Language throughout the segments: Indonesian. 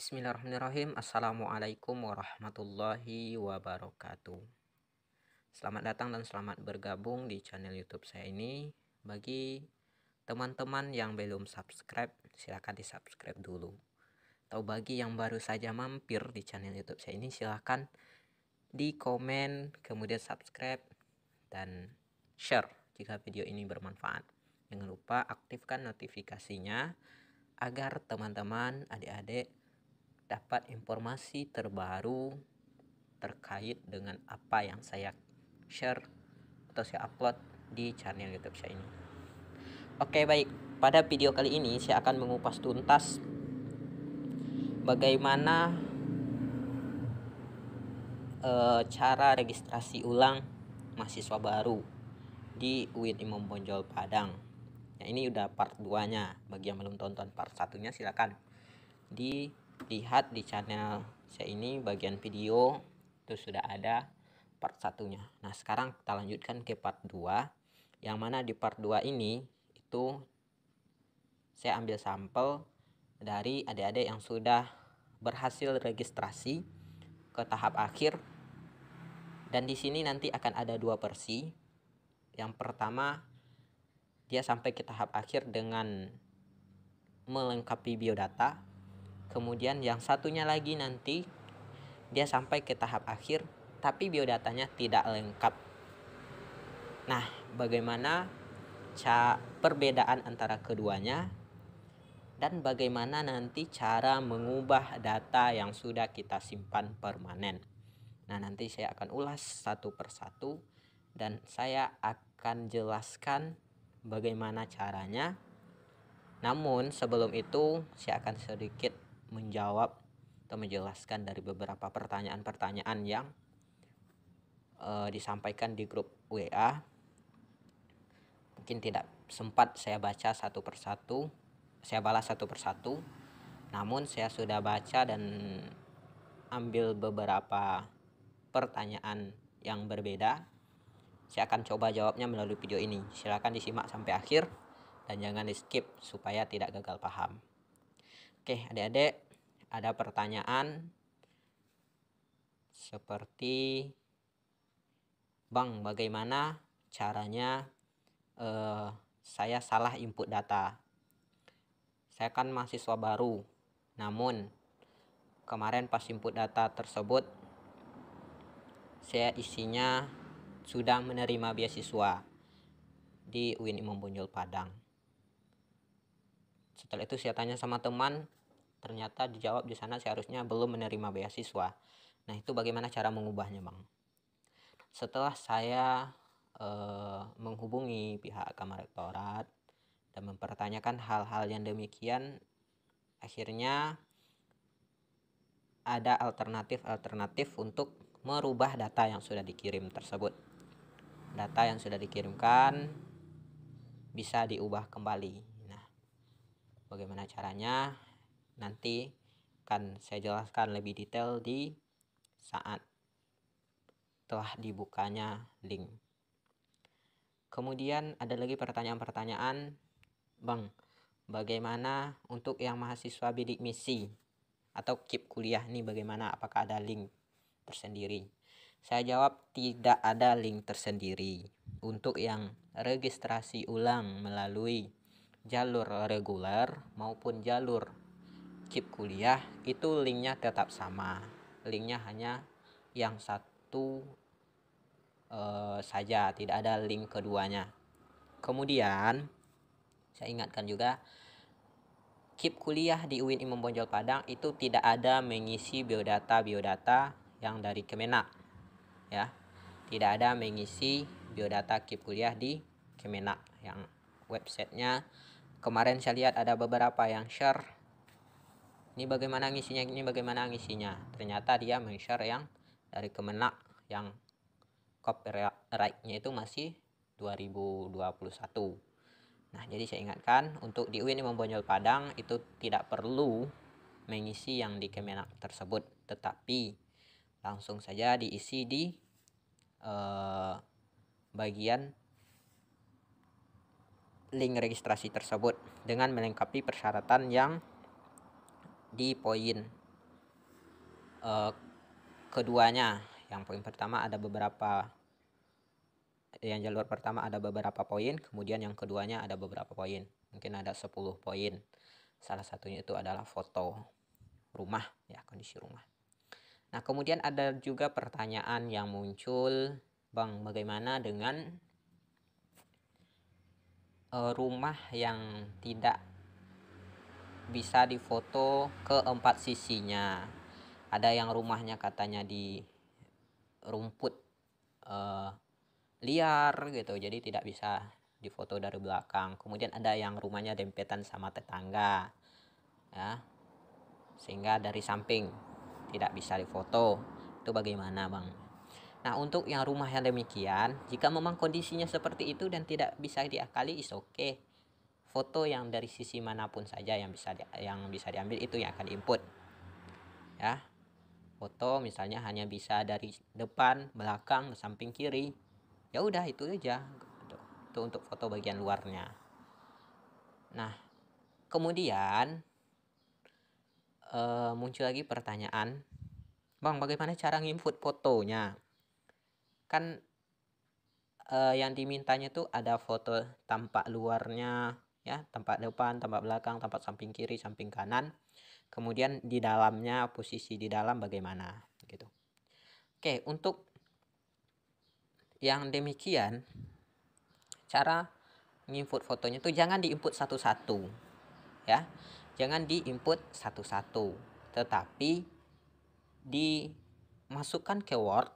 Bismillahirrahmanirrahim. Assalamualaikum warahmatullahi wabarakatuh. Selamat datang dan selamat bergabung di channel YouTube saya ini. Bagi teman-teman yang belum subscribe, silahkan di-subscribe dulu. Atau bagi yang baru saja mampir di channel YouTube saya ini, silahkan di komen, kemudian subscribe, dan share jika video ini bermanfaat. Jangan lupa aktifkan notifikasinya agar teman-teman, adik-adik, dapat informasi terbaru terkait dengan apa yang saya share atau saya upload di channel YouTube saya ini. Oke, baik. Pada video kali ini saya akan mengupas tuntas bagaimana e, cara registrasi ulang mahasiswa baru di UIN Imam Bonjol Padang. Ya, ini udah part 2-nya. Bagi yang belum tonton part satunya silakan di lihat di channel saya ini bagian video itu sudah ada part satunya nah sekarang kita lanjutkan ke part 2 yang mana di part 2 ini itu saya ambil sampel dari adik-adik yang sudah berhasil registrasi ke tahap akhir dan di sini nanti akan ada dua versi yang pertama dia sampai ke tahap akhir dengan melengkapi biodata Kemudian yang satunya lagi nanti dia sampai ke tahap akhir tapi biodatanya tidak lengkap. Nah, bagaimana perbedaan antara keduanya dan bagaimana nanti cara mengubah data yang sudah kita simpan permanen. Nah, nanti saya akan ulas satu persatu dan saya akan jelaskan bagaimana caranya. Namun sebelum itu saya akan sedikit menjawab atau menjelaskan dari beberapa pertanyaan-pertanyaan yang uh, disampaikan di grup WA. Mungkin tidak sempat saya baca satu persatu, saya balas satu persatu. Namun saya sudah baca dan ambil beberapa pertanyaan yang berbeda. Saya akan coba jawabnya melalui video ini. Silakan disimak sampai akhir dan jangan di skip supaya tidak gagal paham. Oke, adik-adik, ada pertanyaan seperti Bang, bagaimana caranya uh, saya salah input data? Saya kan mahasiswa baru, namun kemarin pas input data tersebut saya isinya sudah menerima beasiswa di UIN Imam Bonjol Padang. Setelah itu saya tanya sama teman, ternyata dijawab di sana seharusnya belum menerima beasiswa. Nah, itu bagaimana cara mengubahnya, Bang? Setelah saya eh, menghubungi pihak kamar rektorat dan mempertanyakan hal-hal yang demikian, akhirnya ada alternatif-alternatif untuk merubah data yang sudah dikirim tersebut. Data yang sudah dikirimkan bisa diubah kembali Bagaimana caranya? Nanti akan saya jelaskan lebih detail di saat telah dibukanya link. Kemudian ada lagi pertanyaan-pertanyaan, Bang, bagaimana untuk yang mahasiswa bidik misi atau kip kuliah nih bagaimana? Apakah ada link tersendiri? Saya jawab tidak ada link tersendiri. Untuk yang registrasi ulang melalui jalur reguler maupun jalur kip kuliah itu linknya tetap sama linknya hanya yang satu eh, saja tidak ada link keduanya kemudian saya ingatkan juga KIP kuliah di UIN Imam Bonjol Padang itu tidak ada mengisi biodata-biodata yang dari Kemenak. Ya. Tidak ada mengisi biodata KIP kuliah di Kemenak yang websitenya kemarin saya lihat ada beberapa yang share ini bagaimana ngisinya ini bagaimana ngisinya ternyata dia men-share yang dari kemenak yang copyrightnya itu masih 2021 nah jadi saya ingatkan untuk di UIN Bonjol Padang itu tidak perlu mengisi yang di kemenak tersebut tetapi langsung saja diisi di uh, bagian link registrasi tersebut dengan melengkapi persyaratan yang di poin uh, eh, keduanya. Yang poin pertama ada beberapa yang jalur pertama ada beberapa poin, kemudian yang keduanya ada beberapa poin. Mungkin ada 10 poin. Salah satunya itu adalah foto rumah ya, kondisi rumah. Nah, kemudian ada juga pertanyaan yang muncul, Bang, bagaimana dengan Eh, rumah yang tidak bisa difoto ke empat sisinya ada yang rumahnya katanya di rumput uh, liar gitu jadi tidak bisa difoto dari belakang kemudian ada yang rumahnya dempetan sama tetangga ya sehingga dari samping tidak bisa difoto itu bagaimana bang Nah, untuk yang rumah yang demikian, jika memang kondisinya seperti itu dan tidak bisa diakali, is oke. Okay. Foto yang dari sisi manapun saja yang bisa di, yang bisa diambil itu yang akan diinput Ya. Foto misalnya hanya bisa dari depan, belakang, samping kiri. Ya udah itu aja. Itu untuk foto bagian luarnya. Nah, kemudian uh, muncul lagi pertanyaan, "Bang, bagaimana cara nginput fotonya?" kan uh, yang dimintanya tuh ada foto tampak luarnya ya tampak depan tampak belakang tampak samping kiri samping kanan kemudian di dalamnya posisi di dalam bagaimana gitu oke untuk yang demikian cara nginput fotonya tuh jangan diinput satu-satu ya jangan diinput satu-satu tetapi dimasukkan ke Word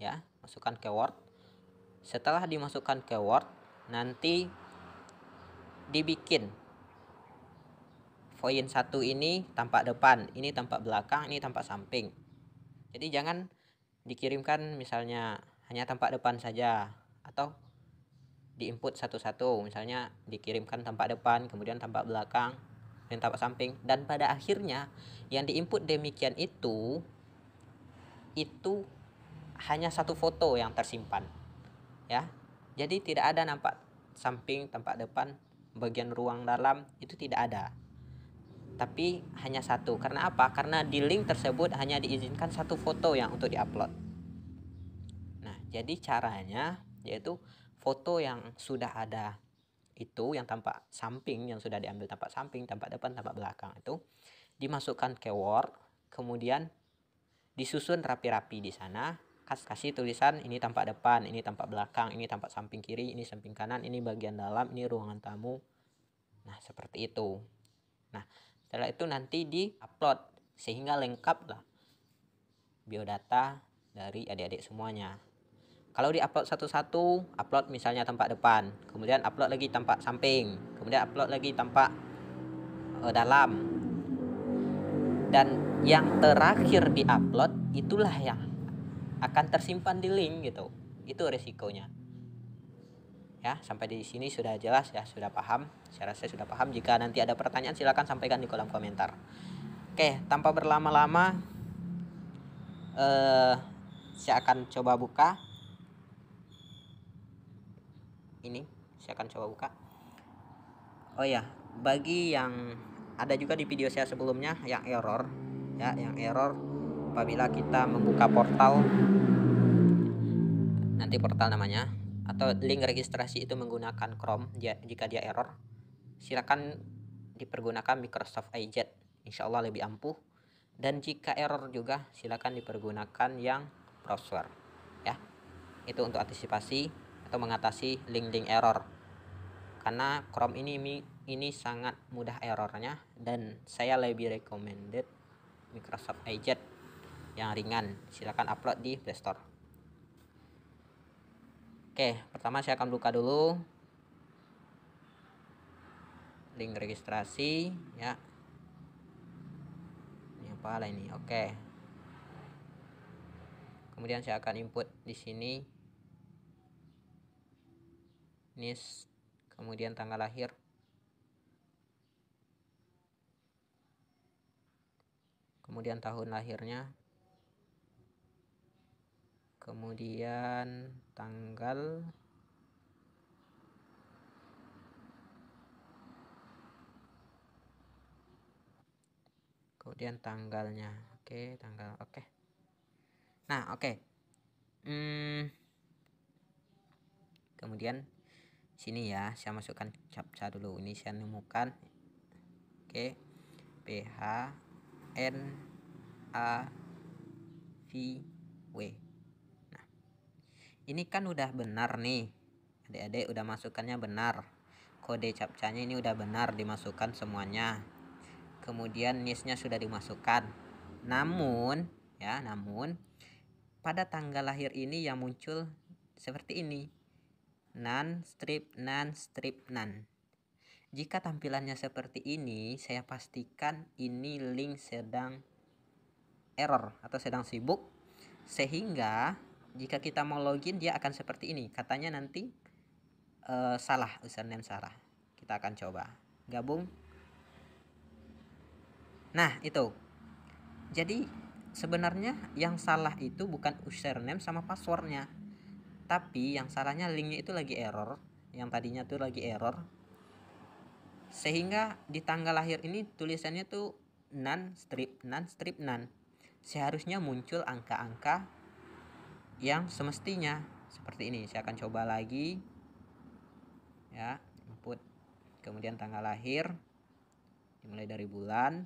ya masukkan keyword Setelah dimasukkan keyword nanti dibikin poin satu ini tampak depan, ini tampak belakang, ini tampak samping. Jadi jangan dikirimkan misalnya hanya tampak depan saja atau diinput satu-satu misalnya dikirimkan tampak depan kemudian tampak belakang dan tampak samping dan pada akhirnya yang diinput demikian itu itu hanya satu foto yang tersimpan ya jadi tidak ada nampak samping tempat depan bagian ruang dalam itu tidak ada tapi hanya satu karena apa karena di link tersebut hanya diizinkan satu foto yang untuk diupload nah jadi caranya yaitu foto yang sudah ada itu yang tampak samping yang sudah diambil tampak samping tampak depan tampak belakang itu dimasukkan ke Word kemudian disusun rapi-rapi di sana kasih tulisan ini tampak depan, ini tampak belakang, ini tampak samping kiri, ini samping kanan, ini bagian dalam, ini ruangan tamu. Nah, seperti itu. Nah, setelah itu nanti di-upload sehingga lengkap lah biodata dari adik-adik semuanya. Kalau di-upload satu-satu, upload misalnya tampak depan, kemudian upload lagi tampak samping, kemudian upload lagi tampak uh, dalam. Dan yang terakhir di-upload itulah yang akan tersimpan di link gitu itu resikonya ya sampai di sini sudah jelas ya sudah paham saya rasa sudah paham jika nanti ada pertanyaan silahkan sampaikan di kolom komentar oke tanpa berlama-lama eh, saya akan coba buka ini saya akan coba buka oh ya bagi yang ada juga di video saya sebelumnya yang error ya yang error apabila kita membuka portal nanti portal namanya atau link registrasi itu menggunakan Chrome dia, jika dia error silakan dipergunakan Microsoft Edge, insya Allah lebih ampuh dan jika error juga silakan dipergunakan yang browser ya itu untuk antisipasi atau mengatasi link-link error karena Chrome ini ini sangat mudah errornya dan saya lebih recommended Microsoft Edge yang ringan silahkan upload di playstore oke pertama saya akan buka dulu link registrasi ya ini apa lah ini oke kemudian saya akan input di sini Nis kemudian tanggal lahir kemudian tahun lahirnya kemudian tanggal kemudian tanggalnya oke okay, tanggal oke okay. nah oke okay. hmm. kemudian sini ya saya masukkan captcha dulu ini saya nemukan oke okay. ph n a v w ini kan udah benar nih adik-adik udah masukkannya benar kode capcanya ini udah benar dimasukkan semuanya kemudian nisnya sudah dimasukkan namun ya namun pada tanggal lahir ini yang muncul seperti ini nan strip nan strip nan jika tampilannya seperti ini saya pastikan ini link sedang error atau sedang sibuk sehingga jika kita mau login dia akan seperti ini katanya nanti uh, salah username Sarah kita akan coba gabung nah itu jadi sebenarnya yang salah itu bukan username sama passwordnya tapi yang salahnya linknya itu lagi error yang tadinya tuh lagi error sehingga di tanggal lahir ini tulisannya tuh non strip non strip non seharusnya muncul angka-angka yang semestinya seperti ini saya akan coba lagi ya input kemudian tanggal lahir dimulai dari bulan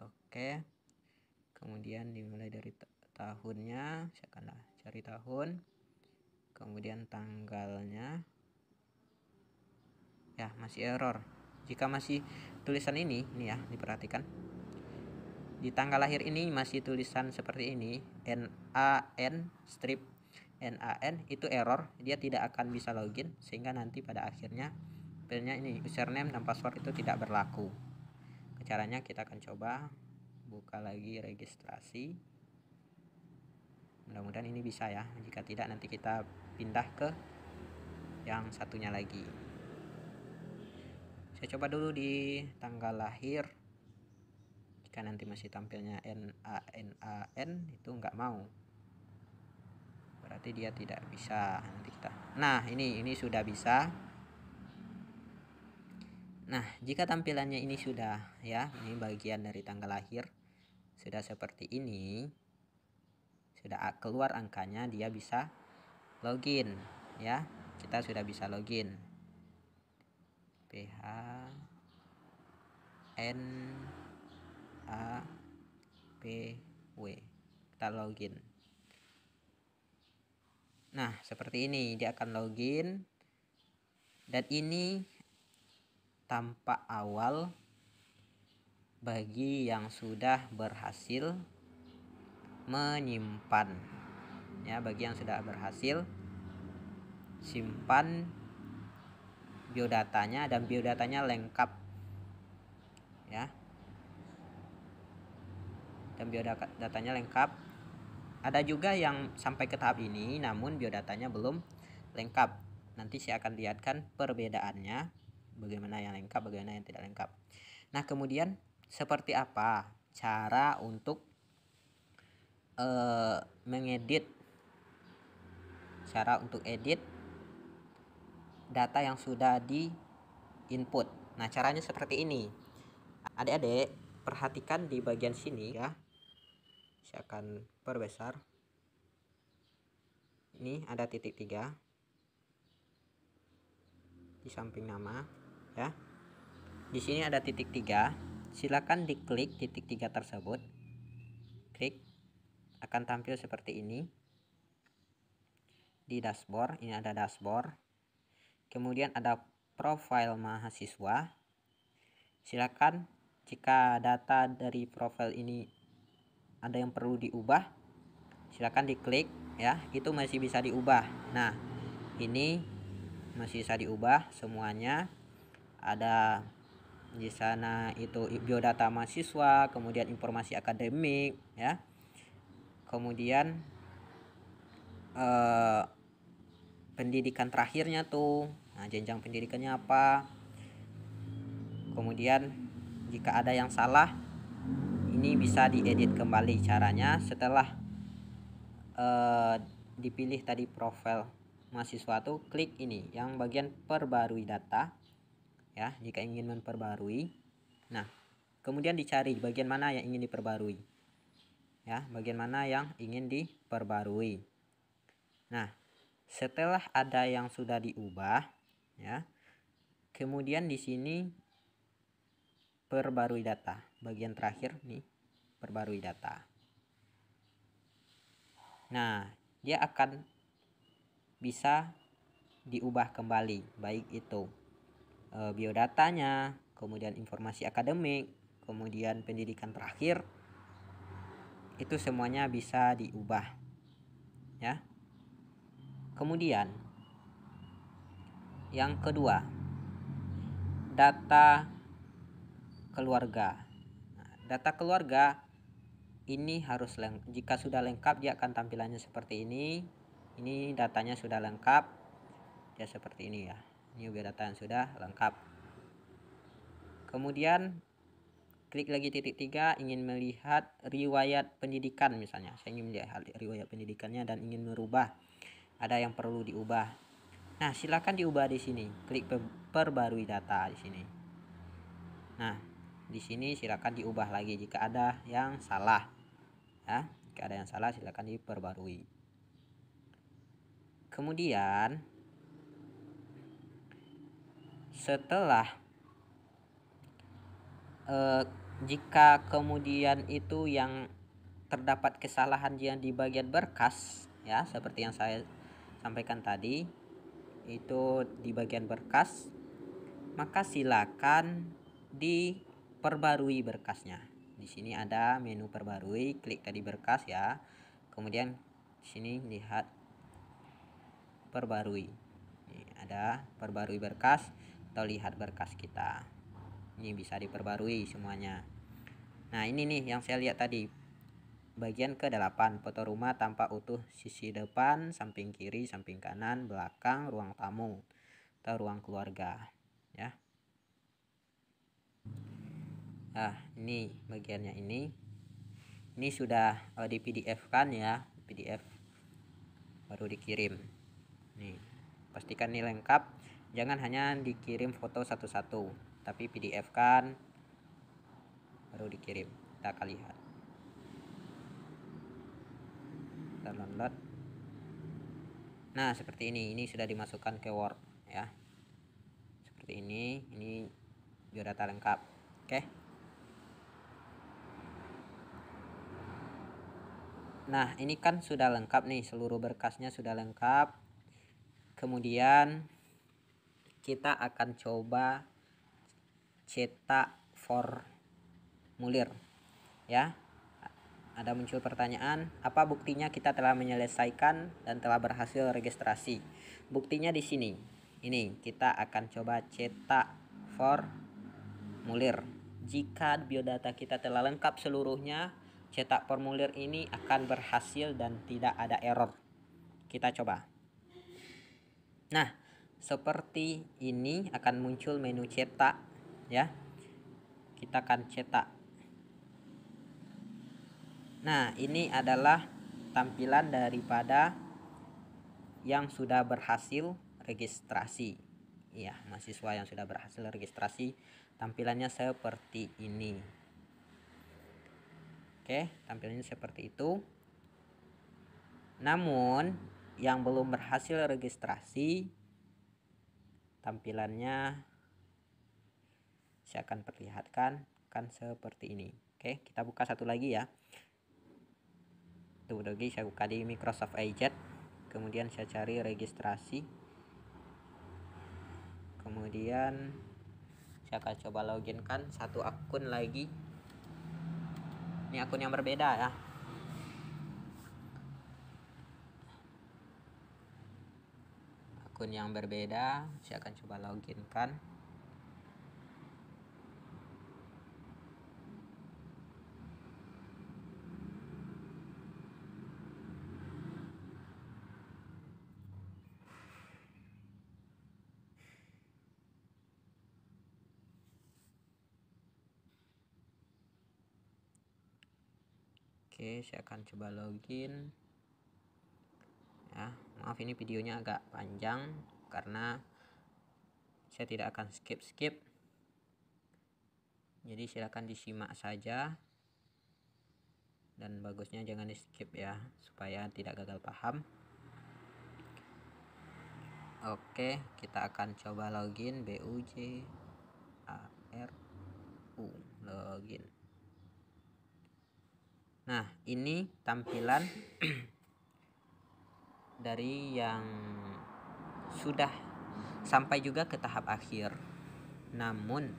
oke kemudian dimulai dari tahunnya saya akan cari tahun kemudian tanggalnya ya masih error jika masih tulisan ini nih ya diperhatikan di tanggal lahir ini masih tulisan seperti ini, N A N strip N A N itu error, dia tidak akan bisa login sehingga nanti pada akhirnya filenya ini username dan password itu tidak berlaku. Caranya kita akan coba buka lagi registrasi. Mudah-mudahan ini bisa ya. Jika tidak nanti kita pindah ke yang satunya lagi. Saya coba dulu di tanggal lahir jika nanti masih tampilnya n a n a n itu nggak mau berarti dia tidak bisa nanti kita nah ini ini sudah bisa nah jika tampilannya ini sudah ya ini bagian dari tanggal lahir sudah seperti ini sudah keluar angkanya dia bisa login ya kita sudah bisa login ph n A P W kita login nah seperti ini dia akan login dan ini tampak awal bagi yang sudah berhasil menyimpan ya bagi yang sudah berhasil simpan biodatanya dan biodatanya lengkap ya dan biodatanya lengkap. Ada juga yang sampai ke tahap ini namun biodatanya belum lengkap. Nanti saya akan lihatkan perbedaannya bagaimana yang lengkap, bagaimana yang tidak lengkap. Nah, kemudian seperti apa cara untuk uh, mengedit cara untuk edit data yang sudah di input. Nah, caranya seperti ini. Adik-adik, perhatikan di bagian sini ya saya akan perbesar ini ada titik tiga di samping nama ya di sini ada titik tiga silakan diklik titik tiga tersebut klik akan tampil seperti ini di dashboard ini ada dashboard kemudian ada profil mahasiswa silakan jika data dari profil ini ada yang perlu diubah silahkan diklik ya itu masih bisa diubah nah ini masih bisa diubah semuanya ada di sana itu biodata mahasiswa kemudian informasi akademik ya kemudian eh, pendidikan terakhirnya tuh nah jenjang pendidikannya apa kemudian jika ada yang salah ini bisa diedit kembali caranya setelah uh, dipilih tadi profil mahasiswa tuh klik ini yang bagian perbarui data ya jika ingin memperbarui nah kemudian dicari bagian mana yang ingin diperbarui ya bagian mana yang ingin diperbarui nah setelah ada yang sudah diubah ya kemudian di sini perbarui data bagian terakhir nih perbarui data. Nah, dia akan bisa diubah kembali, baik itu e, biodatanya, kemudian informasi akademik, kemudian pendidikan terakhir. Itu semuanya bisa diubah. Ya. Kemudian yang kedua, data keluarga. Nah, data keluarga ini harus lengkap jika sudah lengkap dia akan tampilannya seperti ini ini datanya sudah lengkap ya seperti ini ya ini data yang sudah lengkap kemudian klik lagi titik tiga ingin melihat riwayat pendidikan misalnya saya ingin melihat riwayat pendidikannya dan ingin merubah ada yang perlu diubah nah silahkan diubah di sini klik perbarui data di sini nah di sini silakan diubah lagi jika ada yang salah ya jika ada yang salah silakan diperbarui kemudian setelah eh, jika kemudian itu yang terdapat kesalahan yang di bagian berkas ya seperti yang saya sampaikan tadi itu di bagian berkas maka silakan di perbarui berkasnya di sini ada menu perbarui klik tadi berkas ya kemudian di sini lihat perbarui ini ada perbarui berkas atau lihat berkas kita ini bisa diperbarui semuanya nah ini nih yang saya lihat tadi bagian ke-8 foto rumah tampak utuh sisi depan samping kiri samping kanan belakang ruang tamu atau ruang keluarga ya ah ini bagiannya ini ini sudah uh, di PDF kan ya PDF baru dikirim nih pastikan ini lengkap jangan hanya dikirim foto satu-satu tapi PDF kan baru dikirim kita akan lihat kita download nah seperti ini ini sudah dimasukkan ke Word ya seperti ini ini biodata lengkap oke okay. Nah, ini kan sudah lengkap nih, seluruh berkasnya sudah lengkap. Kemudian kita akan coba cetak formulir. Ya. Ada muncul pertanyaan, apa buktinya kita telah menyelesaikan dan telah berhasil registrasi? Buktinya di sini. Ini kita akan coba cetak formulir. Jika biodata kita telah lengkap seluruhnya, cetak formulir ini akan berhasil dan tidak ada error. Kita coba. Nah, seperti ini akan muncul menu cetak ya. Kita akan cetak. Nah, ini adalah tampilan daripada yang sudah berhasil registrasi Iya, mahasiswa yang sudah berhasil registrasi tampilannya seperti ini Oke, tampilannya seperti itu. Namun, yang belum berhasil registrasi tampilannya saya akan perlihatkan kan seperti ini. Oke, kita buka satu lagi ya. Tuh lagi saya buka di Microsoft Edge. Kemudian saya cari registrasi. Kemudian saya akan coba login kan satu akun lagi ini akun yang berbeda ya akun yang berbeda saya akan coba login kan saya akan coba login. Ya, maaf ini videonya agak panjang karena saya tidak akan skip-skip. Jadi silakan disimak saja. Dan bagusnya jangan di-skip ya supaya tidak gagal paham. Oke, kita akan coba login BUJ U login. Nah, ini tampilan dari yang sudah sampai juga ke tahap akhir. Namun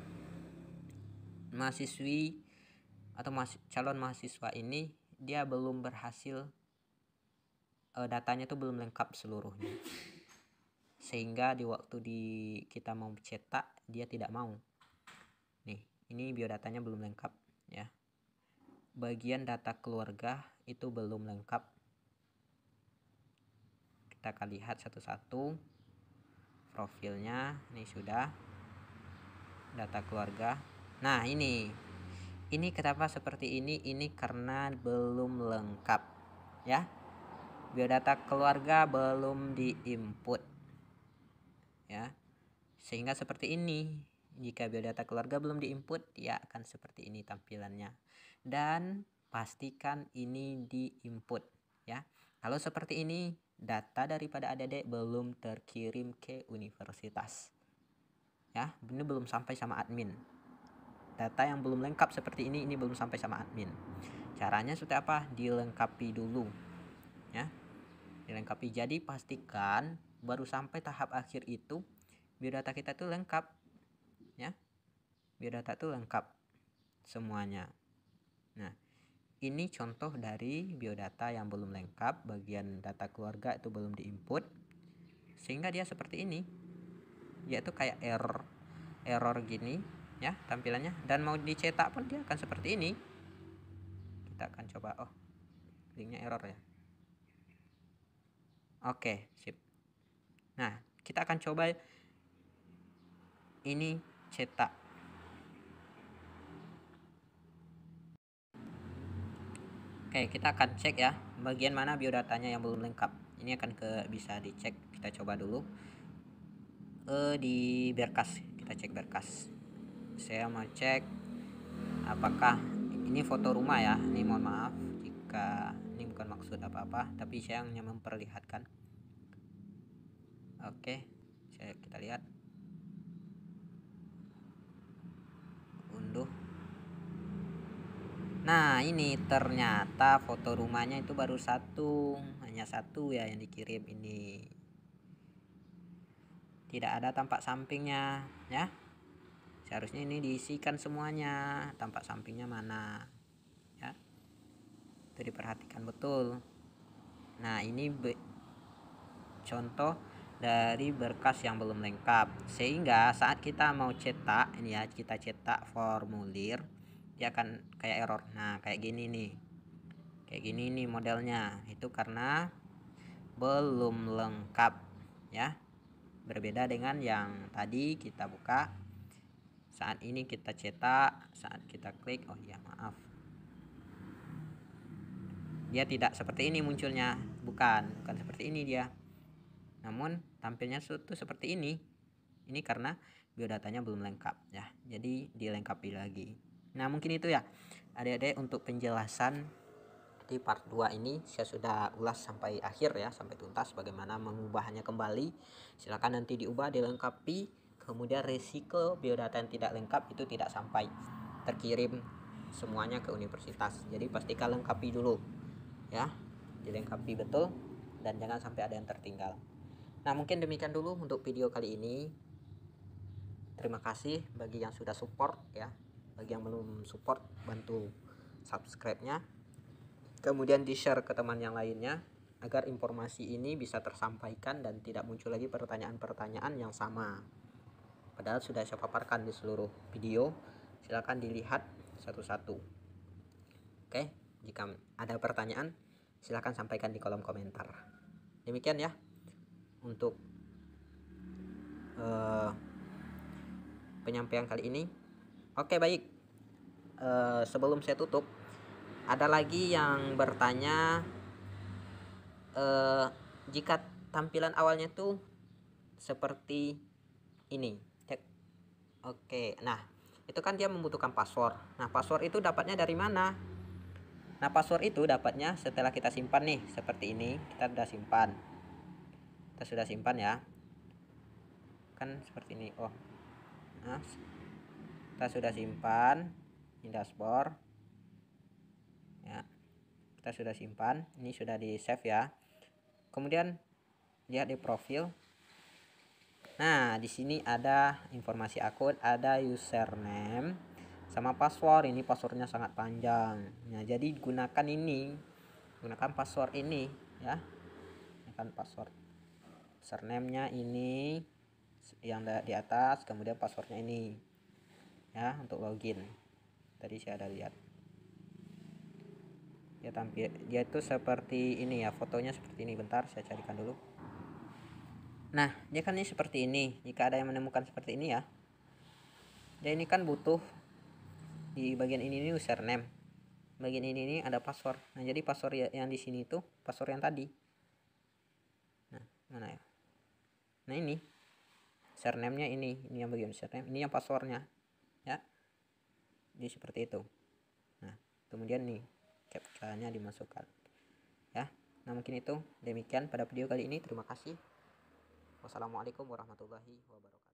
mahasiswi atau mas, calon mahasiswa ini dia belum berhasil eh, datanya tuh belum lengkap seluruhnya. Sehingga di waktu di kita mau cetak dia tidak mau. Nih, ini biodatanya belum lengkap ya bagian data keluarga itu belum lengkap kita akan lihat satu-satu profilnya ini sudah data keluarga nah ini ini kenapa seperti ini ini karena belum lengkap ya biodata keluarga belum diinput ya sehingga seperti ini jika biodata keluarga belum diinput dia akan seperti ini tampilannya dan pastikan ini di input ya. Kalau seperti ini data daripada ADD belum terkirim ke universitas. Ya, ini belum sampai sama admin. Data yang belum lengkap seperti ini ini belum sampai sama admin. Caranya seperti apa? Dilengkapi dulu. Ya. Dilengkapi. Jadi pastikan baru sampai tahap akhir itu biodata kita tuh lengkap. Ya. Biodata itu lengkap semuanya. Nah, ini contoh dari biodata yang belum lengkap, bagian data keluarga itu belum diinput. Sehingga dia seperti ini. Yaitu kayak error error gini ya tampilannya dan mau dicetak pun dia akan seperti ini. Kita akan coba oh linknya error ya. Oke, sip. Nah, kita akan coba ini cetak Oke, kita akan cek ya bagian mana biodatanya yang belum lengkap. Ini akan ke bisa dicek. Kita coba dulu. E, di berkas, kita cek berkas. Saya mau cek apakah ini foto rumah ya. Ini mohon maaf jika ini bukan maksud apa-apa, tapi saya hanya memperlihatkan. Oke, saya kita lihat. Nah ini ternyata foto rumahnya itu baru satu Hanya satu ya yang dikirim ini Tidak ada tampak sampingnya ya Seharusnya ini diisikan semuanya Tampak sampingnya mana ya Itu diperhatikan betul Nah ini be contoh dari berkas yang belum lengkap Sehingga saat kita mau cetak ini ya Kita cetak formulir dia ya akan kayak error nah kayak gini nih kayak gini nih modelnya itu karena belum lengkap ya berbeda dengan yang tadi kita buka saat ini kita cetak saat kita klik oh ya maaf dia tidak seperti ini munculnya bukan bukan seperti ini dia namun tampilnya itu seperti ini ini karena biodatanya belum lengkap ya jadi dilengkapi lagi Nah, mungkin itu ya. Adik-adik untuk penjelasan di part 2 ini saya sudah ulas sampai akhir ya, sampai tuntas bagaimana mengubahnya kembali. Silakan nanti diubah, dilengkapi. Kemudian resiko biodata yang tidak lengkap itu tidak sampai terkirim semuanya ke universitas. Jadi pastikan lengkapi dulu ya. Dilengkapi betul dan jangan sampai ada yang tertinggal. Nah, mungkin demikian dulu untuk video kali ini. Terima kasih bagi yang sudah support ya bagi yang belum support bantu subscribe-nya kemudian di-share ke teman yang lainnya agar informasi ini bisa tersampaikan dan tidak muncul lagi pertanyaan-pertanyaan yang sama. Padahal sudah saya paparkan di seluruh video, silakan dilihat satu-satu. Oke, jika ada pertanyaan, silakan sampaikan di kolom komentar. Demikian ya untuk uh, penyampaian kali ini. Oke, baik. Eh, sebelum saya tutup ada lagi yang bertanya eh, jika tampilan awalnya tuh seperti ini cek oke nah itu kan dia membutuhkan password nah password itu dapatnya dari mana nah password itu dapatnya setelah kita simpan nih seperti ini kita sudah simpan kita sudah simpan ya kan seperti ini oh nah kita sudah simpan ini dashboard ya kita sudah simpan ini sudah di save ya kemudian lihat di profil nah di sini ada informasi akun ada username sama password ini passwordnya sangat panjang nah jadi gunakan ini gunakan password ini ya gunakan password username nya ini yang di atas kemudian passwordnya ini ya untuk login tadi saya ada lihat ya tampil dia itu seperti ini ya fotonya seperti ini bentar saya carikan dulu nah dia kan ini seperti ini jika ada yang menemukan seperti ini ya dia ini kan butuh di bagian ini ini username bagian ini ini ada password nah jadi password ya, yang di sini itu password yang tadi nah mana ya nah ini username nya ini ini yang bagian username ini yang passwordnya jadi seperti itu nah kemudian nih captcha-nya dimasukkan ya nah mungkin itu demikian pada video kali ini terima kasih wassalamualaikum warahmatullahi wabarakatuh